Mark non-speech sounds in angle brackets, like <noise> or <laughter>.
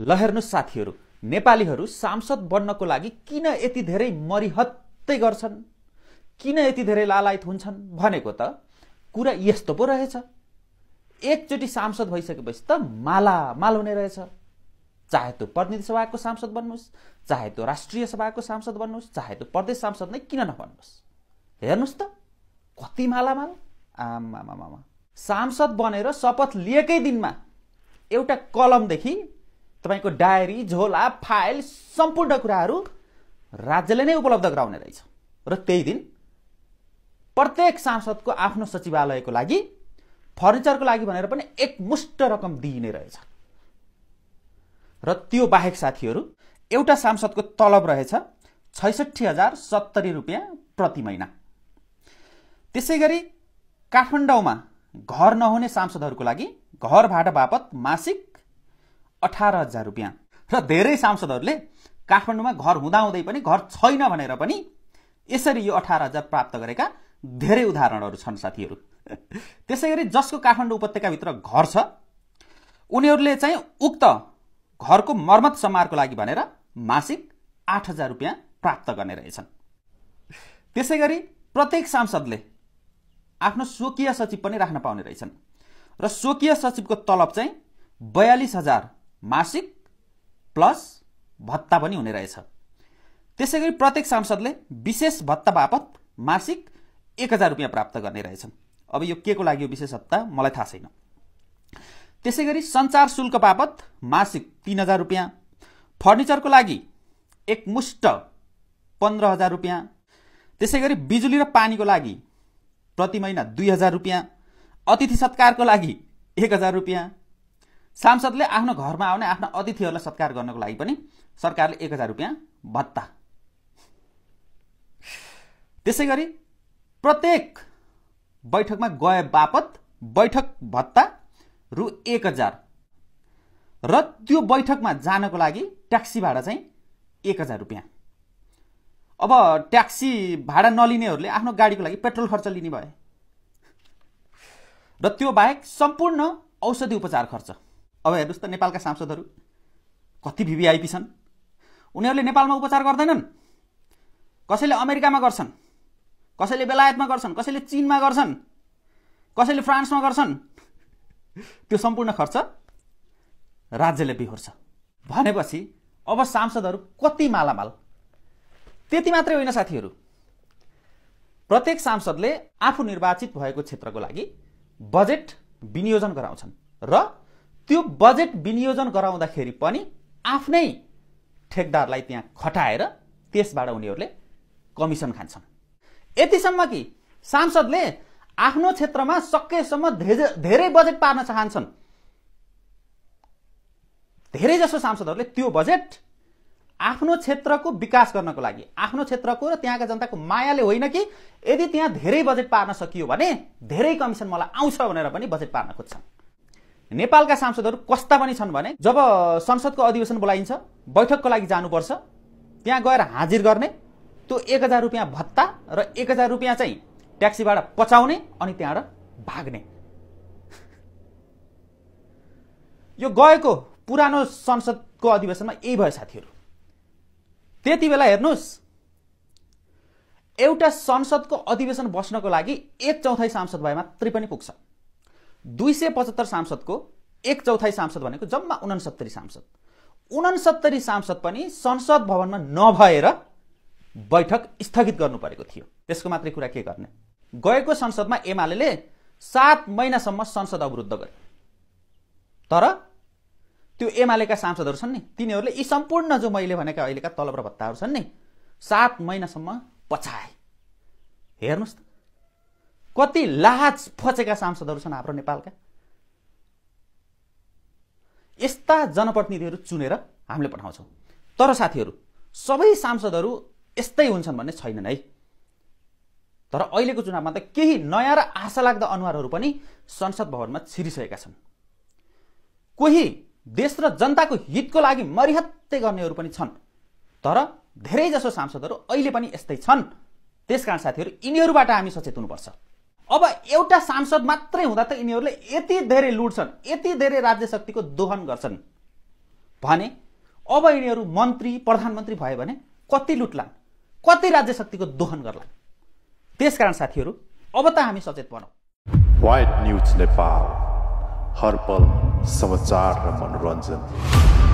ल हेर्नुहोस् साथीहरू नेपालीहरू सांसद बन्नको लागि किन यति धेरै मरिहत्तै गर्छन् किन यति धेरै लालायत हुन्छन् भनेको त कुरा यस्तो पो रहेछ एकचोटि सांसद भइसकेपछि त माला माल हुने रहेछ चाहे त्यो प्रतिनिधि सभाको सांसद बन्नुहोस् चाहे त्यो राष्ट्रिय सभाको सांसद बन्नुहोस् चाहे त्यो प्रदेश सांसद नै किन नबन्नुहोस् हेर्नुहोस् त कति मालामाल आमा सांसद बनेर शपथ लिएकै दिनमा एउटा कलमदेखि तपाईँको डायरी झोला फाइल सम्पूर्ण कुराहरू राज्यले नै उपलब्ध गराउने रहेछ र त्यही दिन प्रत्येक सांसदको आफ्नो सचिवालयको लागि फर्निचरको लागि भनेर पनि एकमुष्ट रकम दिइने रहेछ र त्यो बाहेक साथीहरू एउटा सांसदको तलब रहेछ छैसठी हजार सत्तरी रुपियाँ प्रति महिना त्यसै गरी काठमाडौँमा घर नहुने सांसदहरूको लागि घर भाडा बापत मासिक अठार हजार रुपियाँ र धेरै सांसदहरूले काठमाडौँमा घर हुँदाहुँदै पनि घर छैन भनेर पनि यसरी यो अठार हजार प्राप्त गरेका धेरै उदाहरणहरू छन् साथीहरू <laughs> त्यसै गरी जसको काठमाडौँ उपत्यकाभित्र घर छ उनीहरूले चाहिँ उक्त घरको मर्मत सम्मारको लागि भनेर मासिक आठ हजार रुपियाँ प्राप्त गर्ने रहेछन् त्यसै गरी प्रत्येक सांसदले आफ्नो स्वकीय सचिव पनि राख्न पाउने रहेछन् र स्वकीय सचिवको तलब चाहिँ बयालिस हजार मासिक प्लस भत्ता पनि हुने रहेछ त्यसै गरी प्रत्येक सांसदले विशेष भत्ता बापत मासिक एक हजार रुपियाँ प्राप्त गर्ने रहेछन् अब यो के को लागि यो विशेष भत्ता मलाई थाहा छैन त्यसै गरी सञ्चार शुल्क बापत मासिक तिन हजार रुपियाँ फर्निचरको लागि एकमुष्ट पन्ध्र हजार रुपियाँ त्यसै गरी बिजुली र पानीको लागि प्रति महिना दुई हजार रुपियाँ अतिथि सत्कारको लागि एक हजार रुपियाँ सांसदले आफ्नो घरमा आउने आफ्ना अतिथिहरूलाई सत्कार गर्नको लागि पनि सरकारले एक हजार रुपियाँ भत्ता त्यसै गरी प्रत्येक बैठकमा गए बापत बैठक भत्ता रु एक हजार र त्यो बैठकमा जानको लागि ट्याक्सी भाडा चाहिँ एक हजार रुपियाँ अब ट्याक्सी भाडा नलिनेहरूले आफ्नो गाडीको लागि पेट्रोल खर्च लिने भए र त्यो बाहेक सम्पूर्ण औषधि उपचार खर्च अब हेर्नुहोस् त नेपालका सांसदहरू कति भिभिआइपी छन् उनीहरूले नेपालमा उपचार गर्दैनन् कसैले अमेरिकामा गर्छन् कसैले बेलायतमा गर्छन् कसैले चिनमा गर्छन् कसैले फ्रान्समा गर्छन् त्यो सम्पूर्ण खर्च राज्यले बिहोर्छ भनेपछि अब सांसदहरू कति मालामाल त्यति मात्रै होइन साथीहरू प्रत्येक सांसदले आफू निर्वाचित भएको क्षेत्रको लागि बजेट विनियोजन गराउँछन् र त्यो बजेट विनियोजन गराउँदाखेरि पनि आफ्नै ठेकदारलाई त्यहाँ खटाएर त्यसबाट उनीहरूले कमिसन खान्छन् यतिसम्म कि सांसदले आफ्नो क्षेत्रमा सकेसम्म धेरै बजेट पार्न चाहन्छन् धेरै जसो सांसदहरूले त्यो बजेट आफ्नो क्षेत्रको विकास गर्नको लागि आफ्नो क्षेत्रको र त्यहाँका जनताको मायाले होइन कि यदि त्यहाँ धेरै बजेट पार्न सकियो भने धेरै कमिसन मलाई आउँछ भनेर पनि बजेट पार्न खोज्छन् नेपालका सांसदहरू कस्ता पनि छन् भने जब संसदको अधिवेशन बोलाइन्छ बैठकको लागि जानुपर्छ त्यहाँ गएर हाजिर गर्ने त्यो एक हजार रुपियाँ भत्ता र एक हजार रुपियाँ चाहिँ ट्याक्सीबाट पचाउने अनि त्यहाँबाट भाग्ने यो गएको पुरानो संसदको अधिवेशनमा यही भयो साथीहरू त्यति बेला हेर्नुहोस् एउटा संसदको अधिवेशन बस्नको लागि एक चौथाइ सांसद भए मात्रै पनि पुग्छ दुई सय पचहत्तर सांसदको एक चौथाइ सांसद भनेको जम्मा उनसत्तरी सांसद उनसत्तरी सांसद पनि संसद भवनमा नभएर बैठक स्थगित गर्नु परेको थियो त्यसको मात्रै कुरा के गर्ने गएको संसदमा एमाले सात महिनासम्म संसद अवरुद्ध गरे तर त्यो एमालेका सांसदहरू छन् नि तिनीहरूले यी सम्पूर्ण जो मैले भनेका अहिलेका तलब र भत्ताहरू छन् नि सात महिनासम्म पछाए हेर्नुहोस् त कति लाज फचेका सांसदहरू छन् हाम्रो नेपालका यस्ता जनप्रतिनिधिहरू चुनेर हामीले पठाउँछौँ तर साथीहरू सबै सांसदहरू यस्तै हुन्छन् भन्ने छैनन् है तर अहिलेको चुनावमा त केही नयाँ र आशा लाग्दा अनुहारहरू पनि संसद भवनमा छिरिसकेका छन् कोही देश र जनताको हितको लागि मरिहत्ते गर्नेहरू पनि छन् तर धेरैजसो सांसदहरू अहिले पनि यस्तै छन् त्यसकारण साथीहरू यिनीहरूबाट हामी सचेत हुनुपर्छ अब एउटा सांसद मात्रै हुँदा त यिनीहरूले यति धेरै लुट्छन् यति धेरै राज्य शक्तिको दोहन गर्छन् भने अब यिनीहरू मन्त्री प्रधानमन्त्री भयो भने कति लुट्लान् कति राज्य शक्तिको दोहन गर्लान् त्यसकारण साथीहरू अब त हामी सचेत बनाऊ वाइट न्युज नेपाल समाचार र मनोरञ्जन